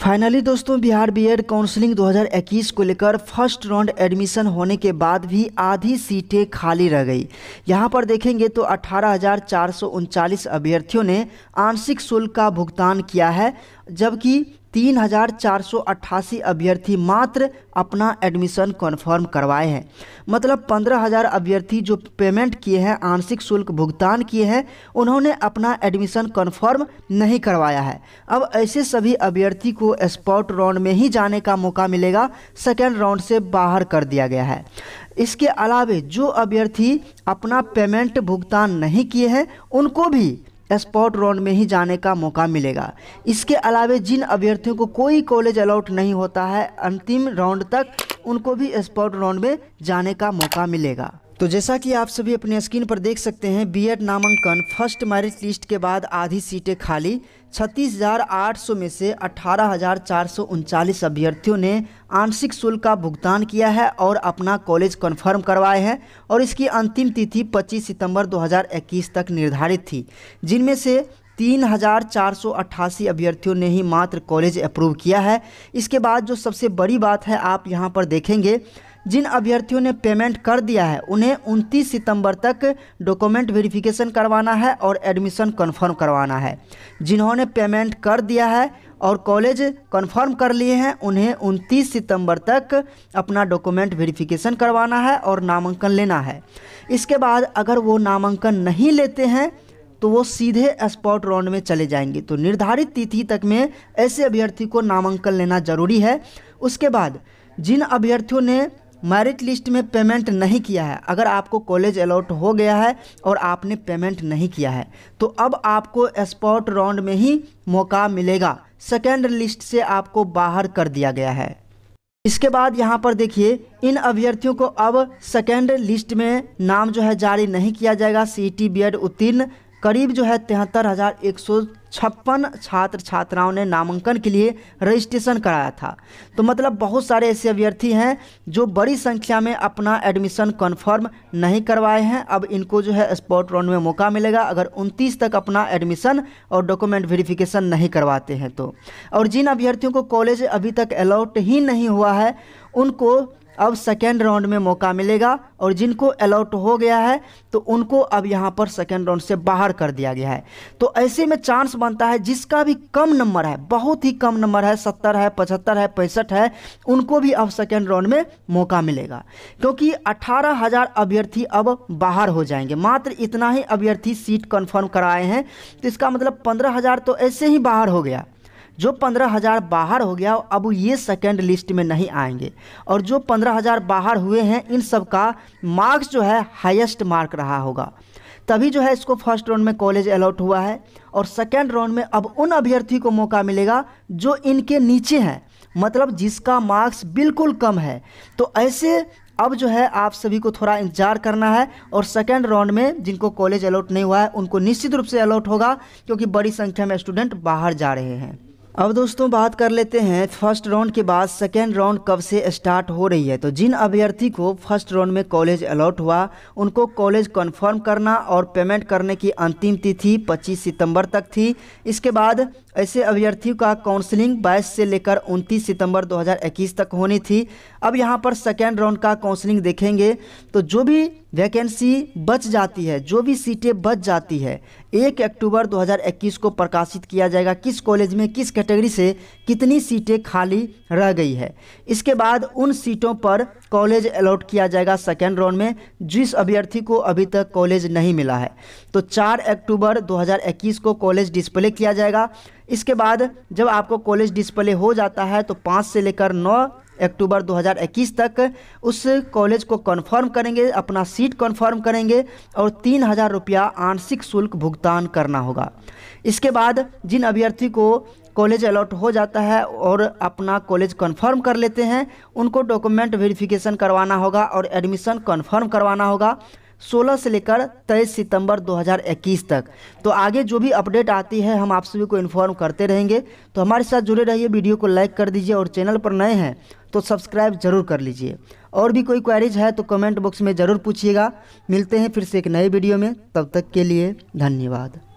finally दोस्तों Bihar BEd counselling 2021 को लेकर फर्स्ट राउंड एडमिशन होने के बाद भी आधी सीटें खाली रह गई यहां पर देखेंगे तो अठारह अभ्यर्थियों ने आंशिक शुल्क का भुगतान किया है जबकि तीन हजार चार सौ अट्ठासी अभ्यर्थी मात्र अपना एडमिशन कन्फर्म करवाए हैं मतलब पंद्रह हजार अभ्यर्थी जो पेमेंट किए हैं आंशिक शुल्क भुगतान किए हैं उन्होंने अपना एडमिशन कन्फर्म नहीं करवाया है अब ऐसे सभी अभ्यर्थी को स्पॉट राउंड में ही जाने का मौका मिलेगा सेकेंड राउंड से बाहर कर दिया गया है इसके अलावे जो अभ्यर्थी अपना पेमेंट भुगतान नहीं किए हैं उनको भी स्पॉट राउंड में ही जाने का मौका मिलेगा इसके अलावे जिन अभ्यर्थियों को कोई कॉलेज अलाउट नहीं होता है अंतिम राउंड तक उनको भी स्पॉट राउंड में जाने का मौका मिलेगा तो जैसा कि आप सभी अपने स्क्रीन पर देख सकते हैं बीएड नामांकन फर्स्ट मैरिट लिस्ट के बाद आधी सीटें खाली 36,800 में से अठारह अभ्यर्थियों ने आंशिक शुल्क का भुगतान किया है और अपना कॉलेज कन्फर्म करवाए हैं और इसकी अंतिम तिथि 25 सितंबर 2021 तक निर्धारित थी जिनमें से तीन हजार चार सौ अट्ठासी अभ्यर्थियों ने ही मात्र कॉलेज अप्रूव किया है इसके बाद जो सबसे बड़ी बात है आप यहाँ पर देखेंगे जिन अभ्यर्थियों ने पेमेंट कर दिया है उन्हें उनतीस सितंबर तक डॉक्यूमेंट वेरिफिकेशन करवाना है और एडमिशन कन्फर्म करवाना है जिन्होंने पेमेंट कर दिया है और कॉलेज कन्फर्म कर लिए हैं उन्हें 29 सितंबर तक अपना डॉक्यूमेंट वेरिफिकेशन करवाना है और नामांकन लेना है इसके बाद अगर वो नामांकन नहीं लेते हैं तो वो सीधे स्पॉट राउंड में चले जाएंगे तो निर्धारित तिथि तक में ऐसे अभ्यर्थी को नामांकन लेना जरूरी है उसके बाद जिन अभ्यर्थियों ने मैरिट लिस्ट में पेमेंट नहीं किया है अगर आपको कॉलेज अलाउट हो गया है और आपने पेमेंट नहीं किया है तो अब आपको स्पॉट राउंड में ही मौका मिलेगा सेकेंड लिस्ट से आपको बाहर कर दिया गया है इसके बाद यहाँ पर देखिए इन अभ्यर्थियों को अब सेकेंड लिस्ट में नाम जो है जारी नहीं किया जाएगा सी टी बी एड उत्तीर्ण करीब जो है तिहत्तर हज़ार एक सौ छप्पन छात्र छात्राओं ने नामांकन के लिए रजिस्ट्रेशन कराया था तो मतलब बहुत सारे ऐसे अभ्यर्थी हैं जो बड़ी संख्या में अपना एडमिशन कन्फर्म नहीं करवाए हैं अब इनको जो है स्पॉट राउंड में मौका मिलेगा अगर 29 तक अपना एडमिशन और डॉक्यूमेंट वेरिफिकेशन नहीं करवाते हैं तो और जिन अभ्यर्थियों को कॉलेज अभी तक अलाउट ही नहीं हुआ है उनको अब सेकेंड राउंड में मौका मिलेगा और जिनको अलाउट हो गया है तो उनको अब यहाँ पर सेकेंड राउंड से बाहर कर दिया गया है तो ऐसे में चांस बनता है जिसका भी कम नंबर है बहुत ही कम नंबर है सत्तर है पचहत्तर है पैंसठ है उनको भी अब सेकेंड राउंड में मौका मिलेगा क्योंकि अठारह हज़ार अभ्यर्थी अब बाहर हो जाएंगे मात्र इतना ही अभ्यर्थी सीट कन्फर्म कराए हैं तो इसका मतलब पंद्रह हज़ार तो ऐसे ही बाहर हो गया जो पंद्रह हज़ार बाहर हो गया अब ये सेकेंड लिस्ट में नहीं आएंगे और जो पंद्रह हज़ार बाहर हुए हैं इन सब का मार्क्स जो है हाईएस्ट मार्क रहा होगा तभी जो है इसको फर्स्ट राउंड में कॉलेज अलाउट हुआ है और सेकेंड राउंड में अब उन अभ्यर्थी को मौका मिलेगा जो इनके नीचे हैं मतलब जिसका मार्क्स बिल्कुल कम है तो ऐसे अब जो है आप सभी को थोड़ा इंतजार करना है और सेकेंड राउंड में जिनको कॉलेज अलाउट नहीं हुआ है उनको निश्चित रूप से अलाउट होगा क्योंकि बड़ी संख्या में स्टूडेंट बाहर जा रहे हैं अब दोस्तों बात कर लेते हैं फर्स्ट राउंड के बाद सेकेंड राउंड कब से स्टार्ट हो रही है तो जिन अभ्यर्थी को फर्स्ट राउंड में कॉलेज अलॉट हुआ उनको कॉलेज कन्फर्म करना और पेमेंट करने की अंतिम तिथि 25 सितंबर तक थी इसके बाद ऐसे अभ्यर्थियों का काउंसलिंग 22 से लेकर 29 सितंबर 2021 तक होनी थी अब यहाँ पर सेकेंड राउंड का काउंसलिंग देखेंगे तो जो भी वैकेंसी बच जाती है जो भी सीटें बच जाती है एक अक्टूबर 2021 को प्रकाशित किया जाएगा किस कॉलेज में किस कैटेगरी से कितनी सीटें खाली रह गई है इसके बाद उन सीटों पर कॉलेज अलॉट किया जाएगा सेकेंड राउंड में जिस अभ्यर्थी को अभी तक कॉलेज नहीं मिला है तो 4 अक्टूबर 2021 को कॉलेज डिस्प्ले किया जाएगा इसके बाद जब आपको कॉलेज डिस्प्ले हो जाता है तो पाँच से लेकर नौ अक्टूबर 2021 तक उस कॉलेज को कन्फर्म करेंगे अपना सीट कन्फर्म करेंगे और तीन हज़ार रुपया आंशिक शुल्क भुगतान करना होगा इसके बाद जिन अभ्यर्थी को कॉलेज अलॉट हो जाता है और अपना कॉलेज कन्फर्म कर लेते हैं उनको डॉक्यूमेंट वेरिफिकेशन करवाना होगा और एडमिशन कन्फर्म करवाना होगा 16 से लेकर 23 सितंबर 2021 तक तो आगे जो भी अपडेट आती है हम आप सभी को इन्फॉर्म करते रहेंगे तो हमारे साथ जुड़े रहिए वीडियो को लाइक कर दीजिए और चैनल पर नए हैं तो सब्सक्राइब जरूर कर लीजिए और भी कोई क्वेरीज है तो कमेंट बॉक्स में ज़रूर पूछिएगा मिलते हैं फिर से एक नए वीडियो में तब तक के लिए धन्यवाद